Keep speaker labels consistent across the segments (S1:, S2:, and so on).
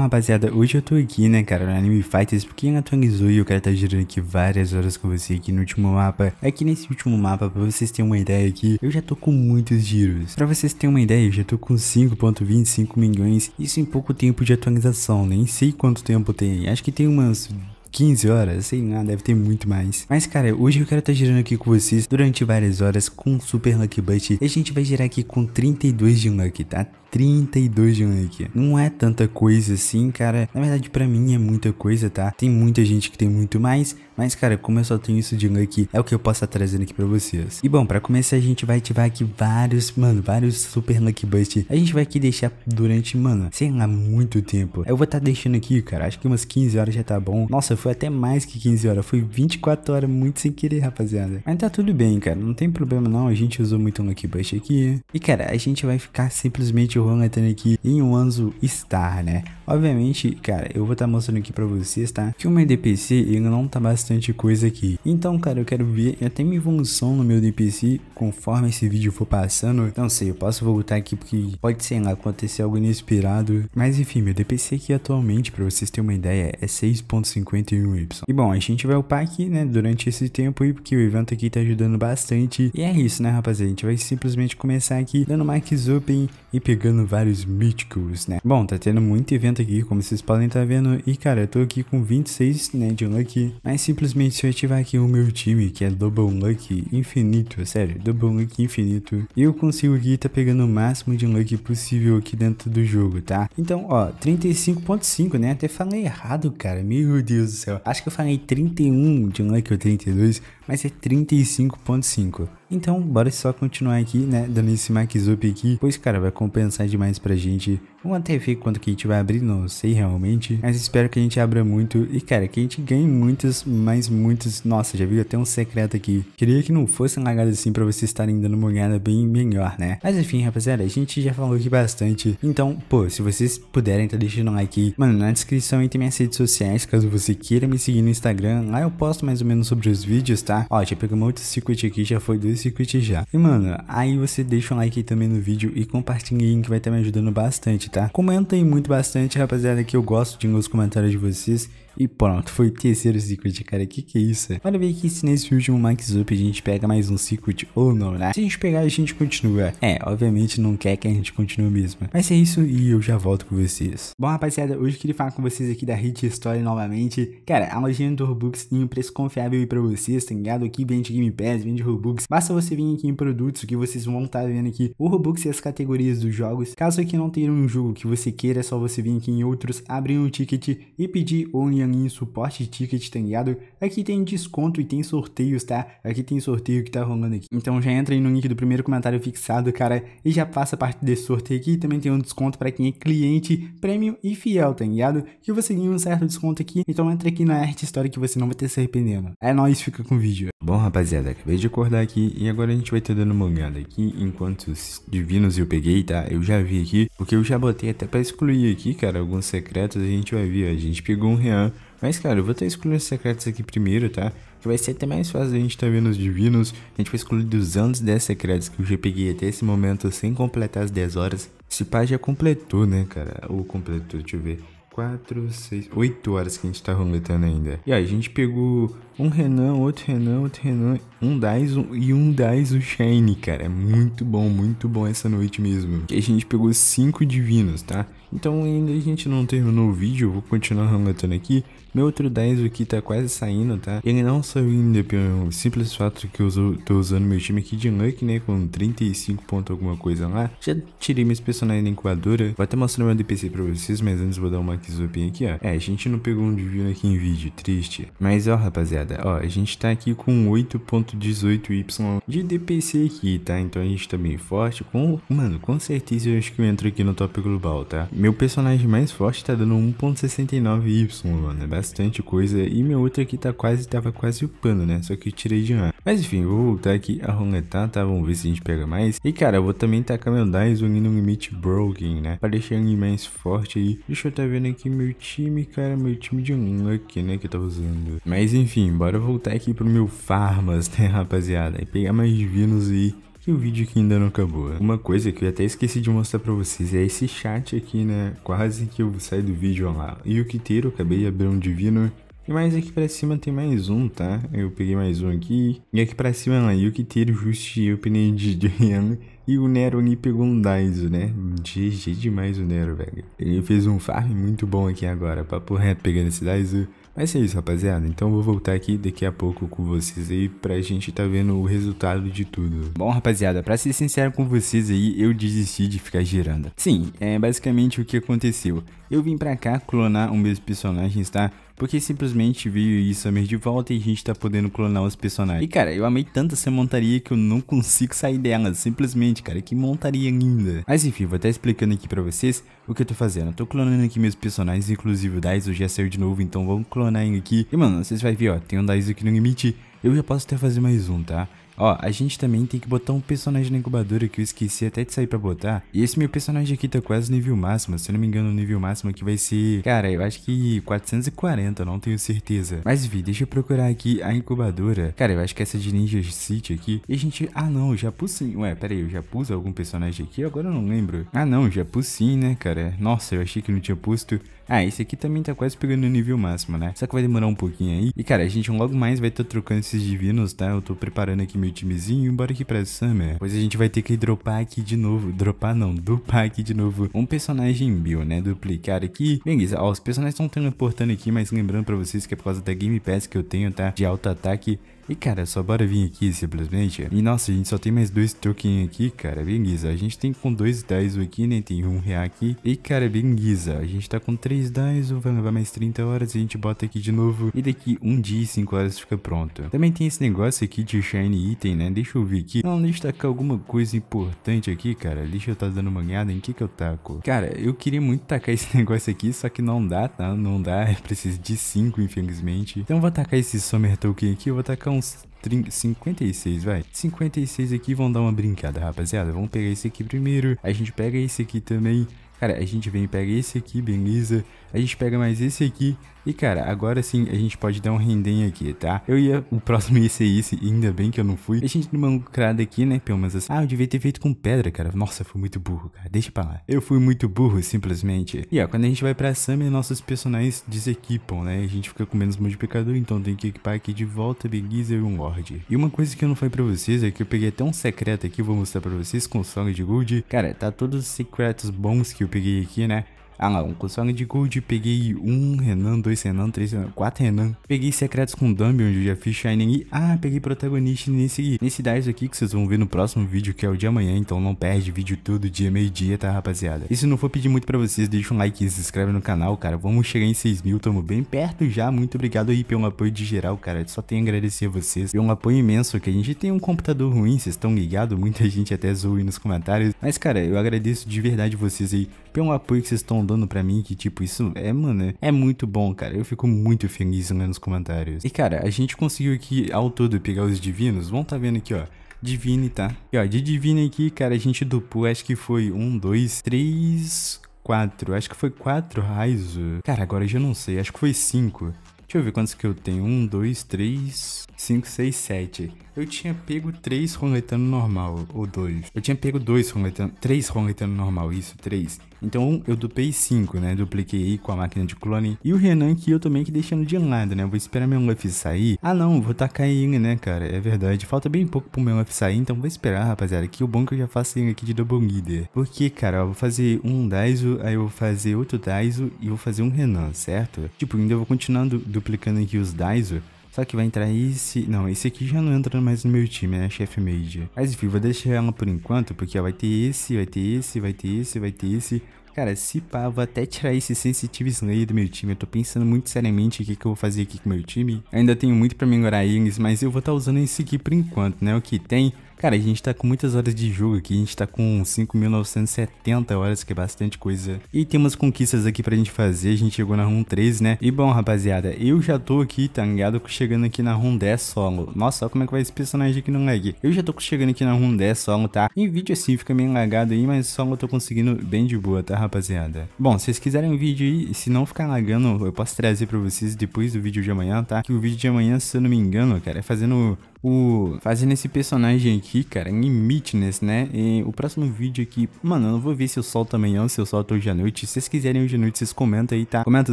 S1: Bom, rapaziada, hoje eu tô aqui, né, cara, no Anime Fighters, porque atualizou e eu quero estar tá girando aqui várias horas com você aqui no último mapa. Aqui é nesse último mapa, pra vocês terem uma ideia aqui, eu já tô com muitos giros. Pra vocês terem uma ideia, eu já tô com 5.25 milhões, isso em pouco tempo de atualização, nem sei quanto tempo tem, acho que tem umas... 15 horas, sei lá, deve ter muito mais. Mas, cara, hoje eu quero estar tá girando aqui com vocês durante várias horas com Super Lucky Butt. E a gente vai girar aqui com 32 de Lucky, tá? 32 de aqui. Não é tanta coisa assim, cara. Na verdade, pra mim é muita coisa, tá? Tem muita gente que tem muito mais, mas, cara, como eu só tenho isso de aqui, é o que eu posso estar trazendo aqui pra vocês. E bom, pra começar, a gente vai ativar aqui vários, mano, vários super lucky bust. A gente vai aqui deixar durante, mano, sei lá, muito tempo. Eu vou estar deixando aqui, cara, acho que umas 15 horas já tá bom. Nossa, foi até mais que 15 horas, foi 24 horas, muito sem querer, rapaziada. Mas tá tudo bem, cara, não tem problema não, a gente usou muito lucky bust aqui. E, cara, a gente vai ficar simplesmente o Juan tá aqui em um Anzu Star, né? Obviamente, cara, eu vou estar tá mostrando aqui pra vocês, tá? Que o meu DPC, ainda não tá bastante coisa aqui. Então, cara, eu quero ver até minha evolução no meu DPC conforme esse vídeo for passando, não sei, eu posso voltar aqui porque pode, ser lá, acontecer algo inesperado. Mas enfim, meu DPC aqui atualmente, pra vocês terem uma ideia, é 6.51Y. E bom, a gente vai upar aqui, né, durante esse tempo aí, porque o evento aqui tá ajudando bastante. E é isso, né, rapaziada? A gente vai simplesmente começar aqui dando max open e pegando vários míticos, né? Bom, tá tendo muito evento aqui, como vocês podem estar tá vendo. E, cara, eu tô aqui com 26, né, de Lucky. Mas simplesmente se eu ativar aqui o meu time, que é Double Lucky infinito, sério, bom luck infinito, eu consigo aqui tá pegando o máximo de luck possível aqui dentro do jogo, tá? Então, ó, 35.5, né? Até falei errado, cara. Meu Deus do céu. Acho que eu falei 31 de luck ou 32, mas é 35.5. Então, bora só continuar aqui, né, dando esse max up aqui, pois, cara, vai compensar demais pra gente. Vamos até ver quanto que a gente vai abrir, não sei realmente, mas espero que a gente abra muito e, cara, que a gente ganhe muitos, mais muitos. Nossa, já viu até um secreto aqui. Queria que não fosse um lagado assim pra vocês estarem dando uma olhada bem melhor, né? Mas, enfim, rapaziada, a gente já falou aqui bastante. Então, pô, se vocês puderem, tá deixando um like Mano, na descrição aí tem minhas redes sociais, caso você queira me seguir no Instagram. Lá eu posto mais ou menos sobre os vídeos, tá? Ó, já pegamos outro circuit aqui, já foi dois circuitos já. E, mano, aí você deixa um like aí também no vídeo e compartilha que vai estar tá me ajudando bastante, tá? aí muito bastante, rapaziada, que eu gosto de ler os comentários de vocês e pronto, foi o terceiro secret, cara. Que que é isso? Olha ver aqui se nesse último Max Up a gente pega mais um secret ou não, né? Se a gente pegar, a gente continua. É, obviamente não quer que a gente continue mesmo. Mas é isso e eu já volto com vocês. Bom, rapaziada, hoje eu queria falar com vocês aqui da Hit Story novamente. Cara, a lojinha do Robux tem um preço confiável aí pra vocês, tá ligado? Aqui vende Game Pass, vende Robux. Basta você vir aqui em produtos que vocês vão estar tá vendo aqui o Robux e as categorias dos jogos. Caso aqui não tenha um jogo que você queira, é só você vir aqui em outros, abrir um ticket e pedir only em Suporte Ticket, tá ligado? Aqui tem desconto e tem sorteios, tá? Aqui tem sorteio que tá rolando aqui. Então já entra aí no link do primeiro comentário fixado, cara, e já passa a parte desse sorteio aqui. Também tem um desconto para quem é cliente, prêmio e fiel, tá ligado? Que você ganha um certo desconto aqui. Então entra aqui na Arte História que você não vai ter se arrependendo. É nóis, fica com o vídeo. Bom, rapaziada, acabei de acordar aqui e agora a gente vai ter dando uma olhada aqui enquanto os divinos eu peguei, tá? Eu já vi aqui, porque eu já botei até pra excluir aqui, cara, alguns secretos. A gente vai ver, a gente pegou um Rean mas, cara, eu vou estar excluindo os secretos aqui primeiro, tá? Que vai ser até mais fácil a gente estar tá vendo os divinos. A gente vai excluir 210 secretos que eu já peguei até esse momento sem completar as 10 horas. Esse pá já completou, né, cara? Ou completou, deixa eu ver. 4, 6, 8 horas que a gente tá roletando ainda. E aí, a gente pegou um Renan, outro Renan, outro Renan, um Dyson e um Dyson Shine, cara. É muito bom, muito bom essa noite mesmo. E a gente pegou 5 divinos, tá? Então ainda a gente não terminou o vídeo, vou continuar relatando aqui. Meu outro 10 aqui tá quase saindo, tá? Ele não saiu ainda pelo simples fato que eu tô usando meu time aqui de Luck, né? Com 35 pontos alguma coisa lá. Já tirei meus personagens da incubadora. Vou até mostrar meu DPC pra vocês, mas antes vou dar uma max aqui, ó. É, a gente não pegou um divino aqui em vídeo, triste. Mas ó, rapaziada, ó, a gente tá aqui com 8.18Y de DPC aqui, tá? Então a gente tá bem forte. Com, mano, com certeza eu acho que eu entro aqui no top global, tá? Meu personagem mais forte tá dando 1.69Y, mano, é bastante coisa. E meu outro aqui tá quase, tava quase upando, né, só que eu tirei de lá. Mas enfim, vou voltar aqui a roletar, tá, vamos ver se a gente pega mais. E cara, eu vou também tacar meu Dyson no limite broken, né, pra deixar ele mais forte aí. Deixa eu tá vendo aqui meu time, cara, meu time de aqui, né, que eu tava usando. Mas enfim, bora voltar aqui pro meu Farmas, né, rapaziada, e pegar mais Divinos aí. E o vídeo que ainda não acabou. Né? Uma coisa que eu até esqueci de mostrar pra vocês é esse chat aqui, né? Quase que eu saio do vídeo lá. E o Quiteiro, acabei de abrir um divino e mais aqui pra cima tem mais um, tá? Eu peguei mais um aqui. E aqui pra cima lá, Yukiteiro, Justi, de Jam. E o Nero ali pegou um Daiso, né? GG demais o Nero, velho. Ele fez um farm muito bom aqui agora. Papo reto pegando esse Daiso. Mas é isso, rapaziada. Então eu vou voltar aqui daqui a pouco com vocês aí pra gente tá vendo o resultado de tudo. Bom, rapaziada, pra ser sincero com vocês aí, eu desisti de ficar girando. Sim, é basicamente o que aconteceu. Eu vim pra cá clonar um meus personagens, tá? porque simplesmente veio a Summer de volta e a gente tá podendo clonar os personagens. E cara, eu amei tanto essa montaria que eu não consigo sair dela, simplesmente, cara, que montaria linda. Mas enfim, vou estar explicando aqui pra vocês o que eu tô fazendo. Eu tô clonando aqui meus personagens, inclusive o Daiso já saiu de novo, então vamos clonar ele aqui. E mano, vocês vão ver, ó, tem um Daiso aqui no limite, eu já posso até fazer mais um, tá? Ó, a gente também tem que botar um personagem na incubadora que eu esqueci até de sair pra botar. E esse meu personagem aqui tá quase no nível máximo. Se eu não me engano, o nível máximo aqui vai ser... Cara, eu acho que 440, não tenho certeza. Mas, vi, deixa eu procurar aqui a incubadora. Cara, eu acho que essa de Ninja City aqui. E a gente... Ah, não, já pus sim. Ué, pera aí, eu já pus algum personagem aqui? Agora eu não lembro. Ah, não, já pus sim, né, cara? Nossa, eu achei que não tinha posto... Ah, esse aqui também tá quase pegando o nível máximo, né? Só que vai demorar um pouquinho aí. E, cara, a gente logo mais vai estar tá trocando esses divinos, tá? Eu tô preparando aqui meu timezinho. Bora aqui pra Summer. Pois a gente vai ter que dropar aqui de novo. Dropar não, dupar aqui de novo um personagem bio, né? Duplicar aqui. Beleza, ó, os personagens estão teleportando aqui, mas lembrando pra vocês que é por causa da Game Pass que eu tenho, tá? De alto ataque. E cara, só bora vir aqui simplesmente. E nossa, a gente só tem mais dois troquinhos aqui, cara. guisa. a gente tem com dois Daiso aqui, nem né? Tem um real aqui. E cara, guisa. a gente tá com três Daiso. vai levar mais 30 horas. A gente bota aqui de novo. E daqui um dia e 5 horas fica pronto. Também tem esse negócio aqui de shiny item, né? Deixa eu ver aqui. Não, tacar alguma coisa importante aqui, cara. Deixa eu estar tá dando uma ganhada. Em que que eu taco? Cara, eu queria muito tacar esse negócio aqui, só que não dá, tá? Não dá. Eu é preciso de 5, infelizmente. Então eu vou tacar esse Summer Token aqui. Eu vou tacar um uns 30, 56, vai. 56 aqui vão dar uma brincada, rapaziada. Vamos pegar esse aqui primeiro. A gente pega esse aqui também. Cara, a gente vem e pega esse aqui, beleza? a gente pega mais esse aqui. E cara, agora sim a gente pode dar um rendem aqui, tá? Eu ia, o próximo ia ser esse, ainda bem que eu não fui. A gente deu uma lucrada aqui, né, pelo menos assim. Ah, eu devia ter feito com pedra, cara. Nossa, fui muito burro, cara. Deixa pra lá. Eu fui muito burro, simplesmente. E ó, quando a gente vai pra Summer, nossos personagens desequipam, né? A gente fica com menos multiplicador, então tem que equipar aqui de volta Big e um Lorde. E uma coisa que eu não falei pra vocês é que eu peguei até um secreto aqui, vou mostrar pra vocês com o Song de Gold. Cara, tá todos os secretos bons que eu peguei aqui, né? Ah lá, um console de gold, peguei um Renan, dois Renan, três Renan, quatro Renan. Peguei secretos com Dumb, onde eu já fiz Shining e... Ah, peguei protagonista nesse, nesse Dice aqui, que vocês vão ver no próximo vídeo, que é o de amanhã. Então não perde vídeo todo dia, meio-dia, tá, rapaziada? E se não for pedir muito pra vocês, deixa um like e se inscreve no canal, cara. Vamos chegar em 6 mil, tamo bem perto já. Muito obrigado aí pelo apoio de geral, cara. Só tenho a agradecer a vocês. É um apoio imenso, que a gente tem um computador ruim, vocês estão ligados? Muita gente até zoou nos comentários. Mas, cara, eu agradeço de verdade vocês aí pelo apoio que vocês estão falando pra mim que, tipo, isso é, mano, é muito bom, cara. Eu fico muito feliz lendo os comentários. E, cara, a gente conseguiu aqui, ao todo, pegar os divinos. Vão tá vendo aqui, ó. Divine, tá? E, ó, de Divine aqui, cara, a gente duplou, acho que foi um, dois, três, quatro. Acho que foi quatro raios. Cara, agora eu já não sei. Acho que foi cinco. Deixa eu ver quantos que eu tenho. Um, dois, três, 5, 6, 7. Eu tinha pego 3 roletando normal, ou 2. Eu tinha pego 2 roletando, 3 roletando normal, isso, 3. Então eu dupei 5, né? Dupliquei aí com a máquina de clone. E o Renan que eu também que deixando de lado, né? Vou esperar meu Luffy sair. Ah não, vou tacar ele, né, cara? É verdade. Falta bem pouco pro meu Luffy sair, então vou esperar, rapaziada. Que o bom é que eu já faço ele aqui de Double Leader. Porque, cara, eu vou fazer um Daiso, aí eu vou fazer outro Daiso e vou fazer um Renan, certo? Tipo, ainda vou continuando duplicando aqui os Daiso só que vai entrar esse. Não, esse aqui já não entra mais no meu time, né? Chef Mage. Mas enfim, vou deixar ela por enquanto, porque ó, vai ter esse, vai ter esse, vai ter esse, vai ter esse. Cara, se pá, vou até tirar esse Sensitive Slayer do meu time. Eu tô pensando muito seriamente o que, que eu vou fazer aqui com o meu time. Ainda tenho muito pra melhorar eles, mas eu vou estar tá usando esse aqui por enquanto, né? O que tem Cara, a gente tá com muitas horas de jogo aqui, a gente tá com 5.970 horas, que é bastante coisa. E tem umas conquistas aqui pra gente fazer, a gente chegou na Run 3, né? E bom, rapaziada, eu já tô aqui, tá ligado? Chegando aqui na Run 10 solo. Nossa, olha como é que vai esse personagem aqui no lag. Eu já tô chegando aqui na Run 10 solo, tá? Em vídeo assim fica meio lagado aí, mas solo eu tô conseguindo bem de boa, tá, rapaziada? Bom, se vocês quiserem um vídeo aí, se não ficar lagando, eu posso trazer pra vocês depois do vídeo de amanhã, tá? Que o vídeo de amanhã, se eu não me engano, cara, é fazendo o, fazendo esse personagem aqui, cara, em Mitness, né? E o próximo vídeo aqui, mano, eu não vou ver se eu solto amanhã ou se eu solto hoje à noite. Se vocês quiserem hoje à noite, vocês comentam aí, tá? Comenta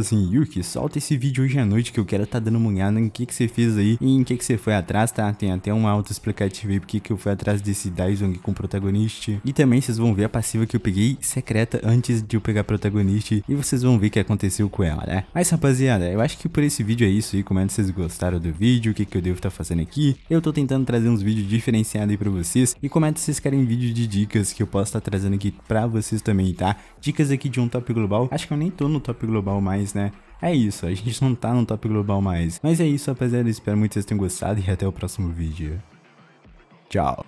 S1: assim, Yuki, solta esse vídeo hoje à noite que eu quero tá dando uma olhada em que que você fez aí e em que que você foi atrás, tá? Tem até uma auto-explicativa aí porque que eu fui atrás desse Dyson com o protagonista. E também vocês vão ver a passiva que eu peguei secreta antes de eu pegar protagonista e vocês vão ver o que aconteceu com ela, né? Mas rapaziada, eu acho que por esse vídeo é isso aí. Comenta se vocês gostaram do vídeo, o que que eu devo estar tá fazendo aqui. Eu eu tô tentando trazer uns vídeos diferenciados aí pra vocês. E comenta se é vocês querem vídeo de dicas que eu posso estar tá trazendo aqui pra vocês também, tá? Dicas aqui de um top global. Acho que eu nem tô no top global mais, né? É isso, a gente não tá no top global mais. Mas é isso, rapaziada. Espero muito que vocês tenham gostado e até o próximo vídeo. Tchau.